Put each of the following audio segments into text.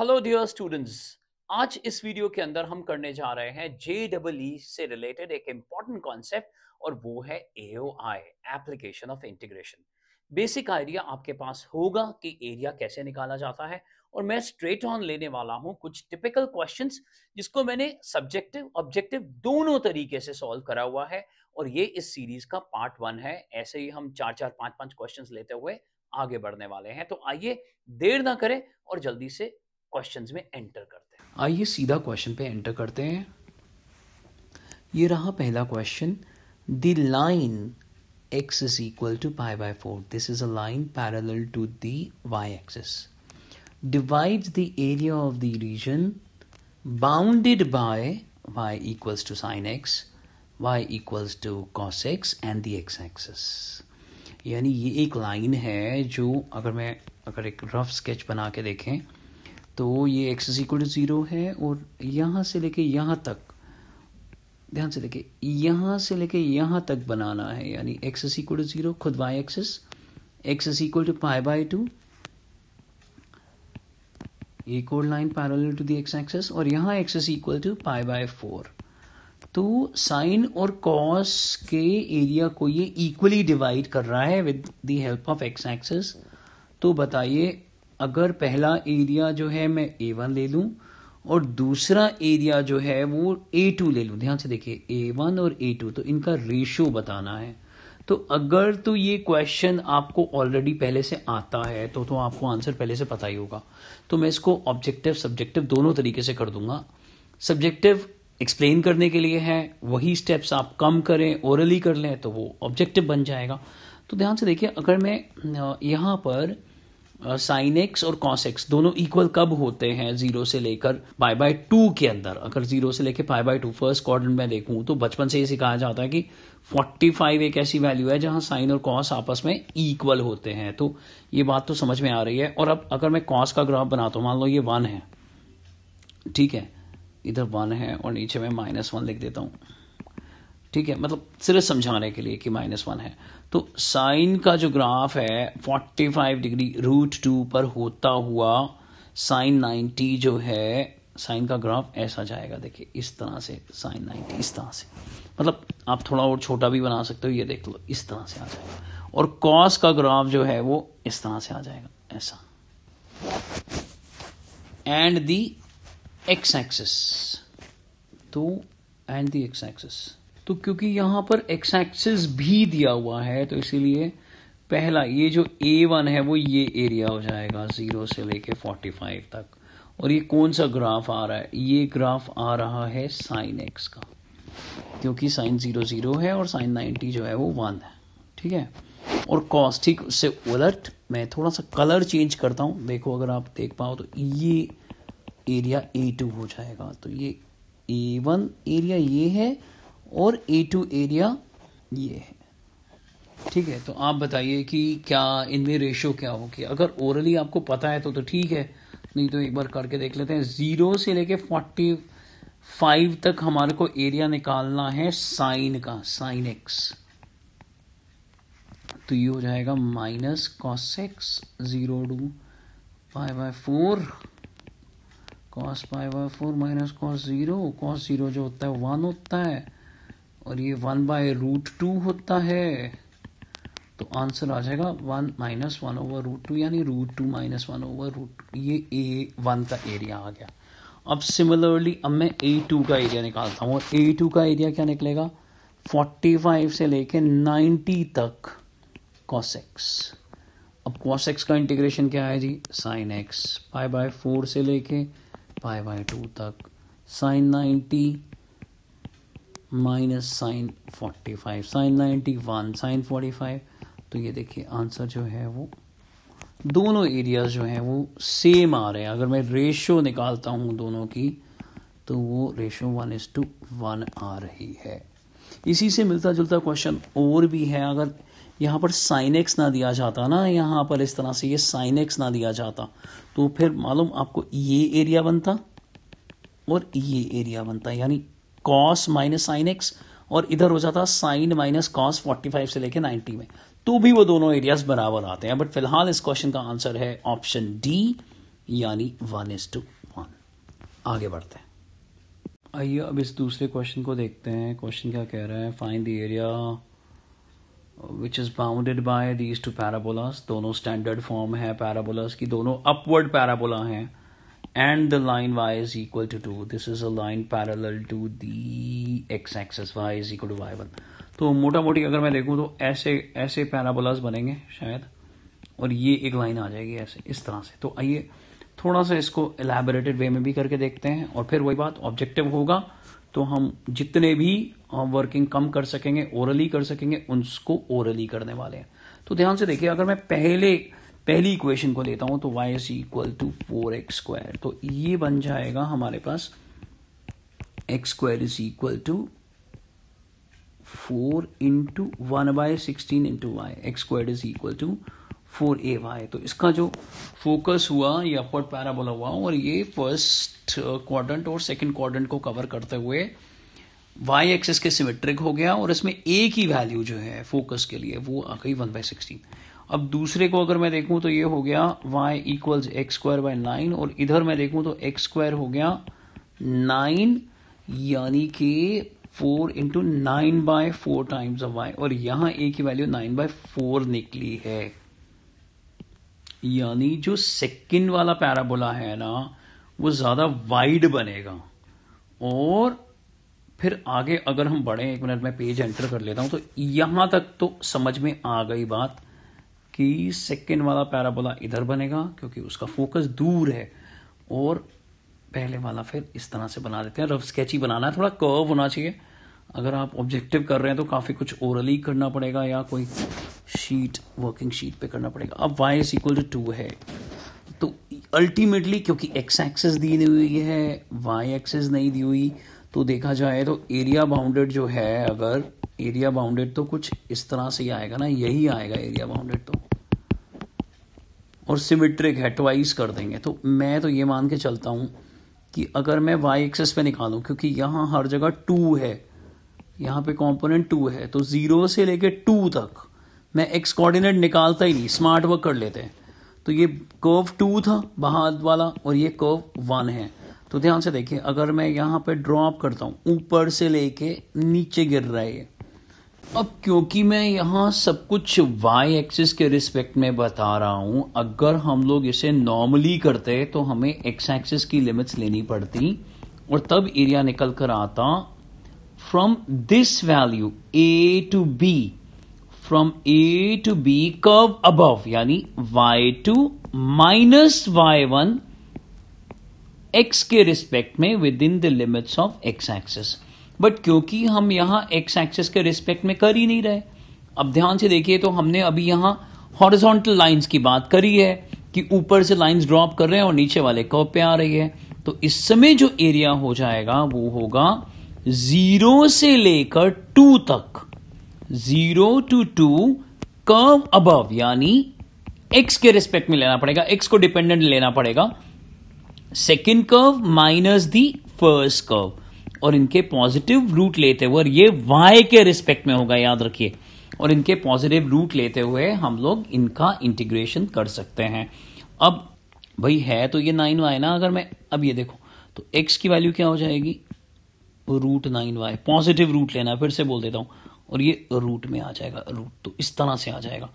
hello dear students आज इस video के अंदर हम करने जा रहे हैं जे डबल ई से रिलेटेड एक इम्पॉर्टेंट कॉन्सेप्ट और वो है A O I application of integration basic idea आपके पास होगा कि एरिया कैसे निकाला जाता है और मैं स्ट्रेट ऑन लेने वाला हूं कुछ टिपिकल क्वेश्चंस जिसको मैंने सब्जेक्टिव ऑब्जेक्टिव दोनों तरीके से सॉल्व करा हुआ है और ये इस सीरीज का पार्ट वन है ऐसे ही हम चार चार पांच पांच क्वेश्चंस लेते हुए आगे बढ़ने वाले हैं तो आइए देर ना करें और जल्दी से क्वेश्चन में एंटर करते हैं आइए सीधा क्वेश्चन पे एंटर करते हैं ये रहा पहला question the line x is equal to pi by four this is a line parallel to y axis divide the area of the region bounded by y equals to sine x y equals to cos x and x axis यानी ये एक line है जो अगर मैं अगर एक rough sketch बना के देखें तो ये x is equal to zero है और यहाँ से लेके यहाँ तक ध्यान से देखिए यहाँ से लेके यहाँ तक बनाना है यानी x is equal to zero खुद y axis x is equal to pi by two एक और line parallel to the x axis और यहाँ x is equal to pi by four तो साइन और कॉस के एरिया को ये इक्वली डिवाइड कर रहा है with the help of x axis तो बताइए अगर पहला एरिया जो है मैं ए वन ले लूँ और दूसरा एरिया जो है वो ए टू ले लूँ ध्यान से देखिए ए वन और ए टू तो इनका रेशियो बताना है तो अगर तो ये क्वेश्चन आपको ऑलरेडी पहले से आता है तो तो आपको आंसर पहले से पता ही होगा तो मैं इसको ऑब्जेक्टिव सब्जेक्टिव दोनों तरीके से कर दूंगा सब्जेक्टिव एक्सप्लेन करने के लिए है वही स्टेप्स आप कम करें ओरली कर लें तो वो ऑब्जेक्टिव बन जाएगा तो ध्यान से देखिए अगर मैं यहाँ पर साइन एक्स और कॉस एक्स दोनों इक्वल कब होते हैं जीरो से लेकर पाई बाय टू के अंदर अगर जीरो से लेकर pi by two first quadrant में देखूं तो बचपन से ये सिखाया जाता है कि 45 एक ऐसी वैल्यू है जहां साइन और कॉस आपस में इक्वल होते हैं तो ये बात तो समझ में आ रही है और अब अगर मैं कॉस का ग्राफ बनाता हूं मान लो ये वन है ठीक है इधर वन है और नीचे मैं माइनस वन लिख देता हूं ठीक है मतलब सिर्फ समझाने के लिए कि माइनस वन है तो साइन का जो ग्राफ है 45 डिग्री रूट टू पर होता हुआ साइन 90 जो है साइन का ग्राफ ऐसा जाएगा देखिए इस तरह से साइन 90 इस तरह से मतलब आप थोड़ा और छोटा भी बना सकते हो ये देख लो इस तरह से आ जाएगा और कॉस का ग्राफ जो है वो इस तरह से आ जाएगा ऐसा एंड दी एक्स एक्सिस तो एंड दी एक्स एक्सिस तो क्योंकि यहां पर एक्स एक्सिस भी दिया हुआ है तो इसीलिए पहला ये जो ए वन है वो ये एरिया हो जाएगा ज़ीरो से लेके फोर्टी फाइव तक और ये कौन सा ग्राफ आ रहा है ये ग्राफ आ रहा है साइन एक्स का क्योंकि साइन ज़ीरो ज़ीरो है और साइन नाइनटी जो है वो वन है ठीक है और कॉस ठीक उससे उलट मैं थोड़ा सा कलर चेंज करता हूं देखो अगर आप देख पाओ तो ये एरिया ए टू हो जाएगा तो ये ए वन एरिया ये है और ए टू एरिया ये है ठीक है तो आप बताइए कि क्या इनमें रेशियो क्या होगी अगर ओरली आपको पता है तो तो ठीक है नहीं तो एक बार करके देख लेते हैं ज़ीरो से लेके फोर्टी फाइव तक हमारे को एरिया निकालना है साइन का साइन एक्स तो ये हो जाएगा minus cos x zero two five by four cos five by four minus cos zero cos zero जो होता है वन होता है और ये वन बाय रूट टू होता है तो आंसर आ जाएगा one minus one over root two यानी root two minus one over root ये ए वन का एरिया आ गया अब सिमिलरली अब मैं ए टू का एरिया निकालता हूँ और ए टू का एरिया क्या निकलेगा फोर्टी फाइव से लेके नाइन्टी तक कॉसेक्स अब कॉसेक्स का इंटीग्रेशन क्या है जी sine x pi by four से लेके पाई बाय टू तक sine ninety minus sine forty five sine ninety one sine forty five तो ये देखिए आंसर जो है वो दोनों एरियाज जो हैं वो सेम आ रहे हैं अगर मैं रेशो निकालता हूँ दोनों की तो वो ratio one is to one आ रही है इसी से मिलता जुलता क्वेश्चन और भी है अगर यहाँ पर साइन एक्स ना दिया जाता ना यहाँ पर इस तरह से ये साइन एक्स ना दिया जाता तो फिर मालूम आपको ये एरिया बनता और ये एरिया बनता यानी कॉस माइनस साइन एक्स और इधर हो जाता sine minus cos forty five से लेकर नाइन्टी में तो भी वो दोनों एरियाज बराबर आते हैं बट फिलहाल इस क्वेश्चन का आंसर है ऑप्शन डी यानी वन इज टू वन आगे बढ़ते हैं आइए अब इस दूसरे क्वेश्चन को देखते हैं क्वेश्चन क्या कह रहा है find the area which is bounded by these two parabolas दोनों स्टैंडर्ड फॉर्म है पैराबोलास की दोनों अपवर्ड पैराबोला हैं and the line y is equal to 2 this is a line parallel to the x axis y is equal to y1 तो मोटा मोटी अगर मैं देखूं तो ऐसे ऐसे पैराबोलाज बनेंगे शायद और ये एक लाइन आ जाएगी ऐसे इस तरह से तो आइए थोड़ा सा इसको एलेबोरेटेड वे में भी करके देखते हैं और फिर वही बात ऑब्जेक्टिव होगा तो हम जितने भी वर्किंग uh, कम कर सकेंगे ओरली कर सकेंगे उनको ओरली करने वाले हैं तो ध्यान से देखिए अगर मैं पहले पहली इक्वेशन को लेता हूं तो y is equal to four x square तो ये बन जाएगा हमारे पास x square is equal to four into one by sixteen into y x square is equal to four a y तो इसका जो फोकस हुआ ये अपवर्ड पैराबोला हुआ और ये फर्स्ट क्वाड्रेंट uh, और सेकंड क्वाड्रेंट को कवर करते हुए वाई एक्सिस के सिमेट्रिक हो गया और इसमें ए की वैल्यू जो है फोकस के लिए वो आ गई वन बाय सिक्सटीन अब दूसरे को अगर मैं देखूं तो ये हो गया y equals x square by nine और इधर मैं देखूं तो एक्स स्क्वायर हो गया नाइन यानी कि four into nine by four times of y और यहां ए की वैल्यू नाइन बाय फोर निकली है यानी जो सेकंड वाला पैराबोला है ना वो ज़्यादा वाइड बनेगा और फिर आगे अगर हम बढ़े एक मिनट में पेज एंटर कर लेता हूं तो यहां तक तो समझ में आ गई बात कि सेकेंड वाला पैराबोला इधर बनेगा क्योंकि उसका फोकस दूर है और पहले वाला फिर इस तरह से बना देते हैं रफ स्केची बनाना है थोड़ा कर्व होना चाहिए अगर आप ऑब्जेक्टिव कर रहे हैं तो काफ़ी कुछ ओरली करना पड़ेगा या कोई शीट वर्किंग शीट पे करना पड़ेगा अब y is equal to two है तो अल्टीमेटली क्योंकि एक्स एक्सेस दी हुई है वाई एक्सेस नहीं दी हुई तो देखा जाए तो एरिया बाउंडेड जो है अगर एरिया बाउंडेड तो कुछ इस तरह से ही आएगा ना यही आएगा एरिया बाउंडेड तो और सिमेट्रिक है ट्वाइस कर देंगे तो मैं तो ये मान के चलता हूँ कि अगर मैं वाई एक्सेस पे निकालूँ क्योंकि यहाँ हर जगह टू है यहाँ पे कंपोनेंट टू है तो ज़ीरो से लेके टू तक मैं एक्स कोऑर्डिनेट निकालता ही नहीं स्मार्ट वर्क कर लेते हैं तो ये कर्व टू था बाहर वाला और ये कर्व वन है तो ध्यान से देखिए अगर मैं यहाँ पे ड्रॉप करता हूँ ऊपर से लेके नीचे गिर रहा है ये अब क्योंकि मैं यहाँ सब कुछ वाई एक्सिस के रिस्पेक्ट में बता रहा हूँ अगर हम लोग इसे नॉर्मली करते तो हमें एक्स एक्सिस की लिमिट्स लेनी पड़ती और तब एरिया निकल कर आता from this value a to b from a to b curve above यानी y two minus y one x के रिस्पेक्ट में within the limits of x axis but क्योंकि हम यहां एक्स एक्सेस के रिस्पेक्ट में कर ही नहीं रहे अब ध्यान से देखिए तो हमने अभी यहां हॉरिजॉन्टल लाइंस की बात करी है कि ऊपर से लाइंस ड्रॉप कर रहे हैं और नीचे वाले कर्व पे आ रही है तो इस समय जो एरिया हो जाएगा वो होगा जीरो से लेकर टू तक zero to two curve above यानी एक्स के रिस्पेक्ट में लेना पड़ेगा एक्स को डिपेंडेंट लेना पड़ेगा second curve minus the first curve और इनके पॉजिटिव रूट लेते हुए और ये वाई के रिस्पेक्ट में होगा याद रखिए और इनके पॉजिटिव रूट लेते हुए हम लोग इनका इंटीग्रेशन कर सकते हैं अब भाई है तो ये नाइन वाई ना अगर मैं अब ये देखो तो एक्स की वैल्यू क्या हो जाएगी root nine y positive root लेना है फिर से बोल देता हूँ और ये रूट में आ जाएगा रूट तो इस तरह से आ जाएगा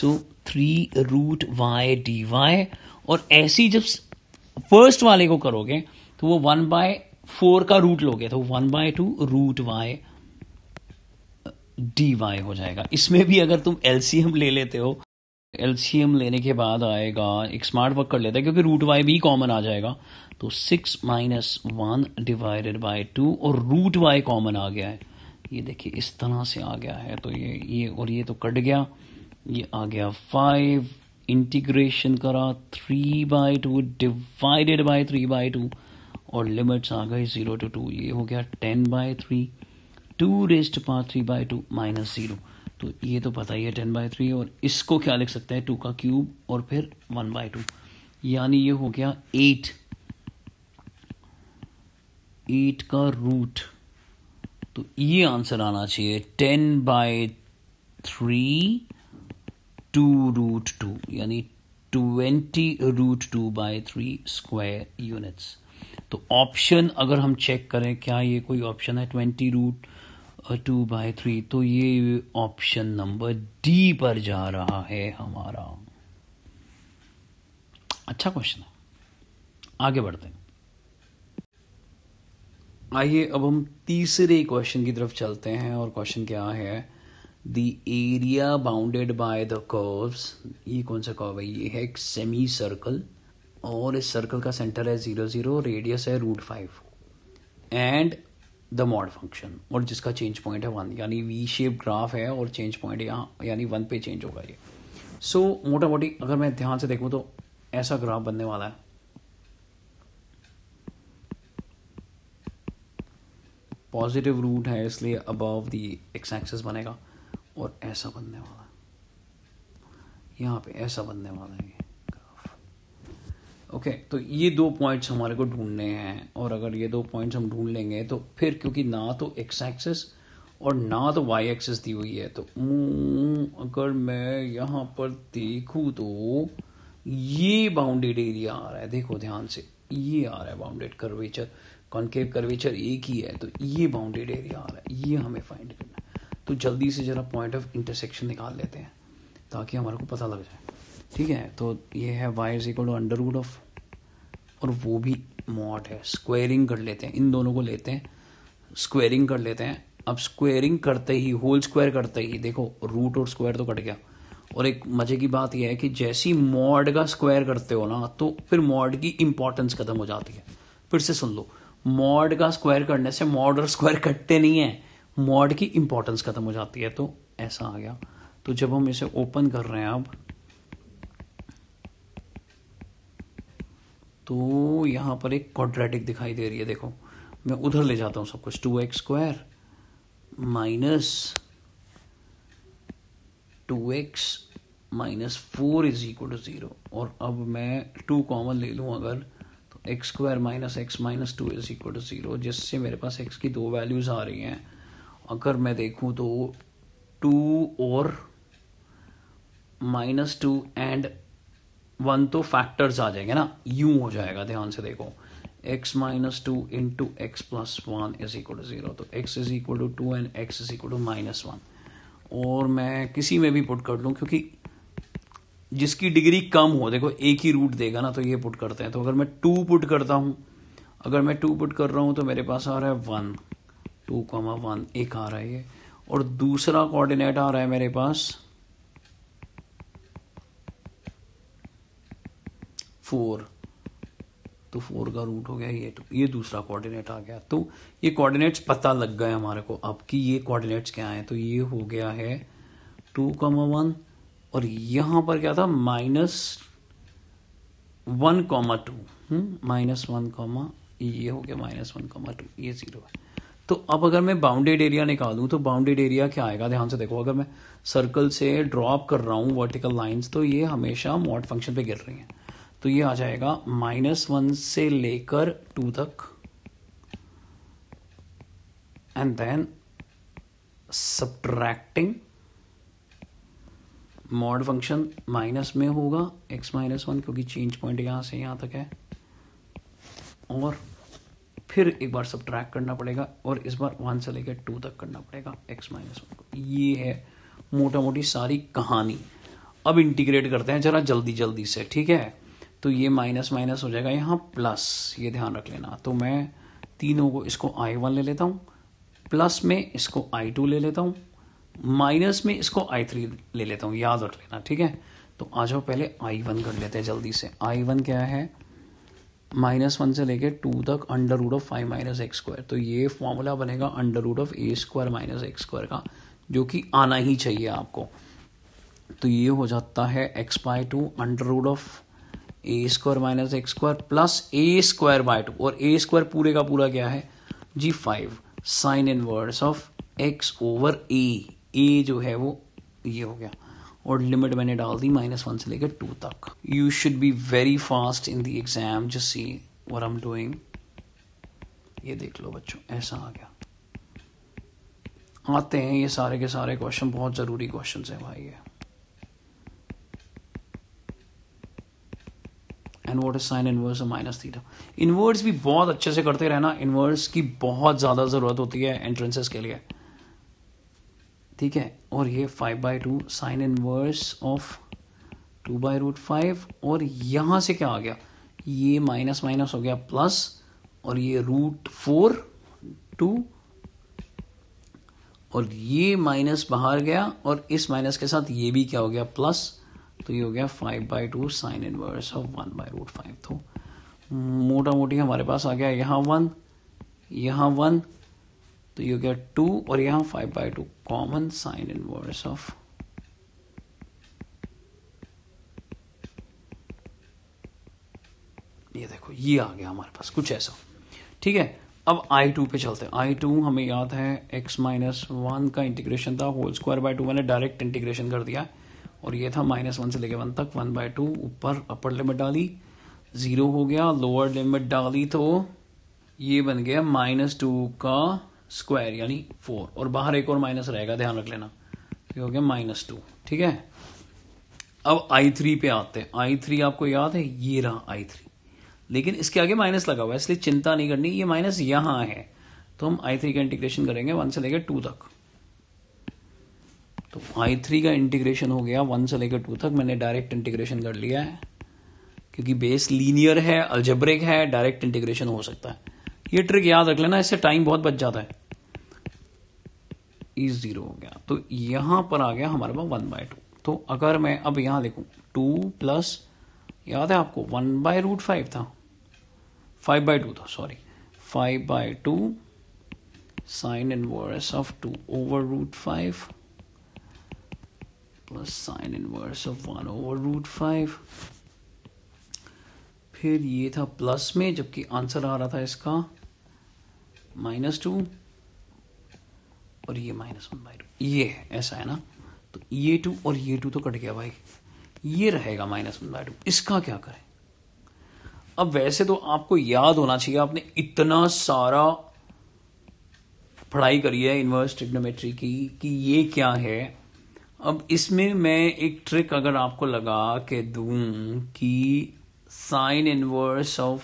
so three root y d y और ऐसी जब फर्स्ट वाले को करोगे तो वो वन बाय फोर का रूट लोगे तो one by two root y d y हो जाएगा इसमें भी अगर तुम एलसीएम ले लेते हो एलसीएम लेने के बाद आएगा एक स्मार्ट वर्क कर लेते हैं क्योंकि रूट वाई भी कॉमन आ जाएगा तो six minus one divided by two और रूट वाई कॉमन आ गया है ये देखिए इस तरह से आ गया है तो ये ये और ये तो कट गया ये आ गया फाइव इंटीग्रेशन करा three by two divided by three by two और लिमिट्स आ गई जीरो टू टू ये हो गया ten by three two raised power three by two minus zero तो ये तो पता ही है टेन बाय थ्री और इसको क्या लिख सकते हैं टू का क्यूब और फिर वन बाय टू यानी ये हो गया एट एट का रूट तो ये आंसर आना चाहिए ten by three two root two यानी twenty root two by three square units तो ऑप्शन अगर हम चेक करें क्या ये कोई ऑप्शन है twenty root two by three तो ये ऑप्शन नंबर डी पर जा रहा है हमारा अच्छा क्वेश्चन है आगे बढ़ते हैं आइए अब हम तीसरे क्वेश्चन की तरफ चलते हैं और क्वेश्चन क्या है the area bounded by the curves ये कौन सा कर्व है ये है एक सेमी सर्कल और इस सर्कल का सेंटर है ज़ीरो ज़ीरो रेडियस है root five and the mod function और जिसका चेंज पॉइंट है वन यानी वी शेप ग्राफ है और चेंज पॉइंट यहाँ यानी वन पे चेंज होगा ये सो so, मोटा मोटी अगर मैं ध्यान से देखूँ तो ऐसा ग्राफ बनने वाला है पॉजिटिव रूट है इसलिए अबव दी एक्स एक्सेस बनेगा और ऐसा बनने वाला है यहाँ पे ऐसा बनने वाला है ओके okay, तो ये दो पॉइंट्स हमारे को ढूंढने हैं और अगर ये दो पॉइंट्स हम ढूंढ लेंगे तो फिर क्योंकि ना तो एक्स एक्सेस और ना तो वाई एक्सेस दी हुई है तो हम्म, अगर मैं यहाँ पर देखूँ तो ये बाउंडेड एरिया आ रहा है देखो ध्यान से ये आ रहा है बाउंडेड कर्वेचर कॉन्केव कर्वेचर एक ही है तो ये बाउंडेड एरिया आ रहा है ये हमें फाइंड करना है तो जल्दी से जरा पॉइंट ऑफ इंटरसेक्शन निकाल लेते हैं ताकि हमारे को पता लग जाए ठीक है तो ये है y is equal to under root of और वो भी मॉड है स्क्वेयरिंग कर लेते हैं इन दोनों को लेते हैं स्क्वेयरिंग कर लेते हैं अब स्क्वेयरिंग करते ही होल स्क्वायर करते ही देखो रूट और स्क्वायर तो कट गया और एक मजे की बात यह है कि जैसी मॉड का स्क्वायर करते हो ना तो फिर मॉड की इंपॉर्टेंस खत्म हो जाती है फिर से सुन लो मॉड का स्क्वायर करने से मॉड और स्क्वायर कटते नहीं है मॉड की इंपॉर्टेंस खत्म हो जाती है तो ऐसा आ गया तो जब हम इसे ओपन कर रहे हैं अब तो यहाँ पर एक क्वाड्रेटिक दिखाई दे रही है देखो मैं उधर ले जाता हूँ सब कुछ two x square minus two x minus four is equal to zero और अब मैं टू कॉमन ले लूँ अगर तो x square minus x minus two is equal to zero जिससे मेरे पास एक्स की दो वैल्यूज़ आ रही हैं अगर मैं देखूँ तो टू और माइनस टू एंड वन तो फैक्टर्स आ जाएंगे ना यू हो जाएगा ध्यान से देखो x minus two in two x plus one is equal to zero तो x is equal to two and x is equal to minus one और मैं किसी में भी पुट कर लूँ क्योंकि जिसकी डिग्री कम हो देखो एक ही रूट देगा ना तो ये पुट करते हैं तो अगर मैं टू पुट करता हूँ अगर मैं टू पुट कर रहा हूँ तो मेरे पास आ रहा है वन टू कॉमा वन एक आ रहा है ये और दूसरा कोऑर्डिनेट आ रहा है मेरे पास फोर तो फोर का रूट हो गया ये तो ये दूसरा कोऑर्डिनेट आ गया तो ये कोऑर्डिनेट्स पता लग गए हमारे को अब कि ये कोऑर्डिनेट्स क्या हैं तो ये हो गया है टू कॉमा वन और यहाँ पर क्या था minus one comma two minus one comma ये हो गया माइनस वन कॉमा टू ये जीरो है तो अब अगर मैं बाउंडेड एरिया निकालूं तो बाउंडेड एरिया क्या आएगा ध्यान से देखो अगर मैं सर्कल से ड्रॉप कर रहा हूँ वर्टिकल लाइंस तो ये हमेशा मॉड फंक्शन पे गिर रही हैं तो ये आ जाएगा माइनस वन से लेकर टू तक and then subtracting mod function minus में होगा एक्स माइनस वन क्योंकि चेंज पॉइंट यहां से यहां तक है और फिर एक बार सब करना पड़ेगा और इस बार वन से लेकर टू तक करना पड़ेगा एक्स माइनस वन को ये है मोटा मोटी सारी कहानी अब इंटीग्रेट करते हैं ज़रा जल्दी जल्दी से ठीक है तो ये माइनस माइनस हो जाएगा यहाँ प्लस ये ध्यान रख लेना तो मैं तीनों को इसको आई वन ले लेता हूँ प्लस में इसको आई टू ले लेता हूँ माइनस में इसको आई थ्री ले लेता हूँ याद रख लेना ठीक है तो आ जाओ पहले आई वन कर लेते हैं जल्दी से आई वन क्या है माइनस वन से लेके टू तक under root of five minus x square तो ये फॉर्मूला बनेगा under root of a square minus x square का जो कि आना ही चाहिए आपको तो ये हो जाता है x by two under root of a square minus x square plus a square by two और ए स्क्वायर पूरे का पूरा क्या है जी five sine inverse of x over a a जो है वो ये हो गया और लिमिट मैंने डाल दी माइनस वन से लेकर टू तक you should be very fast in the exam just see what I'm doing ये देख लो बच्चों ऐसा आ गया आते हैं ये सारे के सारे क्वेश्चन बहुत ज़रूरी क्वेश्चन है भाई ये and what is sine inverse minus theta inverse भी बहुत अच्छे से करते रहना इनवर्स की बहुत ज़्यादा ज़रूरत होती है एंट्रेंसेस के लिए ठीक है और ये five by two sine inverse of two by root five और यहां से क्या आ गया ये माइनस माइनस हो गया प्लस और ये रूट फोर टू और ये माइनस बाहर गया और इस माइनस के साथ ये भी क्या हो गया प्लस तो ये हो गया five by two sine inverse of one by root five तो मोटा मोटी हमारे पास आ गया यहाँ वन यहाँ वन तो ये हो गया टू और यहाँ five by two common sine inverse of ये देखो ये आ गया हमारे पास कुछ ऐसा ठीक है अब आई टू पे चलते हैं आई टू हमें याद है एक्स माइनस वन का इंटीग्रेशन था होल स्क्वायर बाय टू मैंने डायरेक्ट इंटीग्रेशन कर दिया है और ये था माइनस वन से लेके वन तक वन बाय टू ऊपर अपर लिमिट डाली ज़ीरो हो गया लोअर लिमिट डाली तो ये बन गया माइनस टू का स्क्वायर यानी फोर और बाहर एक और माइनस रहेगा ध्यान रख लेना ये हो गया माइनस टू ठीक है अब आई थ्री पे आते हैं आई थ्री आपको याद है ये रहा आई थ्री लेकिन इसके आगे माइनस लगा हुआ है इसलिए चिंता नहीं करनी ये माइनस यहां है तो हम आई थ्री का इंटीग्रेशन करेंगे वन से लेकर टू तक तो आई थ्री का इंटीग्रेशन हो गया वन से लेकर टू तक मैंने डायरेक्ट इंटीग्रेशन कर लिया है क्योंकि बेस लीनियर है अल्जब्रिक है डायरेक्ट इंटीग्रेशन हो सकता है ये ट्रिक याद रख लेना इससे टाइम बहुत बच जाता है ई e ज़ीरो हो गया तो यहां पर आ गया हमारे पास वन बाय टू तो अगर मैं अब यहां देखूँ टू प्लस याद है आपको वन बाय रूट फाइव था फाइव बाय टू था sorry five by two sine verse of two over root five plus sine inverse of one over root five फिर ये था प्लस में जबकि आंसर आ रहा था इसका माइनस टू और ये माइनस वन बाई टू ये है ऐसा है ना तो ये टू और ये टू तो कट गया भाई ये रहेगा माइनस वन बाई टू इसका क्या करें अब वैसे तो आपको याद होना चाहिए आपने इतना सारा पढ़ाई करी है इन्वर्स ट्रिग्नोमेट्री की कि ये क्या है अब इसमें मैं एक ट्रिक अगर आपको लगा के दूं कि sine inverse of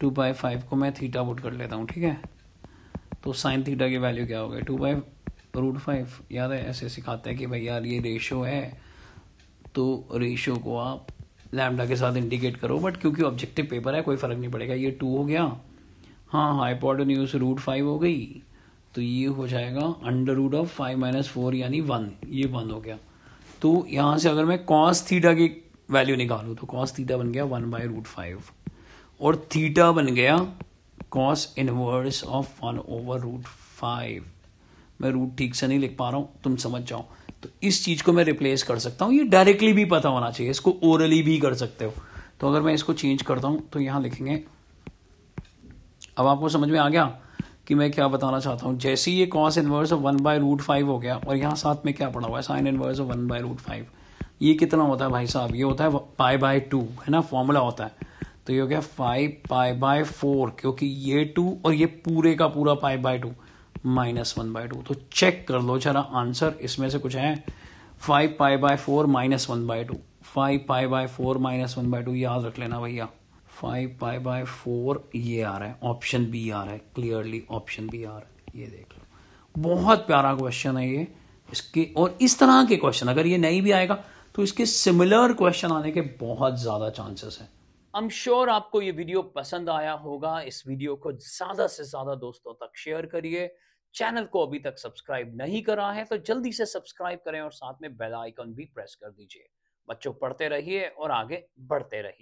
two by five को मैं थीटा पुट कर लेता हूँ ठीक है तो साइन थीटा की वैल्यू क्या हो गई टू बाई रूट फाइव याद है ऐसे सिखाते हैं कि भाई यार ये रेशो है तो रेशो को आप लैमडा के साथ इंडिकेट करो बट क्योंकि ऑब्जेक्टिव पेपर है कोई फ़र्क नहीं पड़ेगा ये टू हो गया हाँ हाईपोर्ट न्यूज रूट फाइव हो गई तो ये हो जाएगा under root of five minus four यानी वन ये वन हो गया तो यहाँ से अगर मैं कॉस थीटा की वैल्यू निकालू तो कॉस थीटा बन गया वन बाय रूट फाइव और थीटा बन गया cos inverse of one over root five मैं रूट ठीक से नहीं लिख पा रहा हूँ तुम समझ जाओ तो इस चीज़ को मैं रिप्लेस कर सकता हूँ ये डायरेक्टली भी पता होना चाहिए इसको ओरली भी कर सकते हो तो अगर मैं इसको चेंज करता हूँ तो यहाँ लिखेंगे अब आपको समझ में आ गया कि मैं क्या बताना चाहता हूँ जैसे ये cos inverse of one by root five हो गया और यहाँ साथ में क्या पड़ा हुआ है sine inverse of one by root five ये कितना होता है भाई साहब ये होता है पाई बाय टू है ना फॉर्मूला होता है तो ये हो गया फाइव पाई बाय फोर क्योंकि ये टू और ये पूरे का पूरा pi by two minus one by two तो चेक कर लो जरा आंसर इसमें से कुछ है five pi by four minus one by two five pi by four minus one by two याद रख लेना भैया फाइव पाई बाय फोर ये आ रहा है ऑप्शन बी आ रहा है क्लियरली ऑप्शन बी आ रहा है ये देख लो बहुत प्यारा क्वेश्चन है ये इसके और इस तरह के क्वेश्चन अगर ये नहीं भी आएगा तो इसके सिमिलर क्वेश्चन आने के बहुत ज़्यादा चांसेस हैं आई एम श्योर आपको ये वीडियो पसंद आया होगा इस वीडियो को ज़्यादा से ज़्यादा दोस्तों तक शेयर करिए चैनल को अभी तक सब्सक्राइब नहीं करा है तो जल्दी से सब्सक्राइब करें और साथ में बेल आइकन भी प्रेस कर दीजिए बच्चों पढ़ते रहिए और आगे बढ़ते रहिए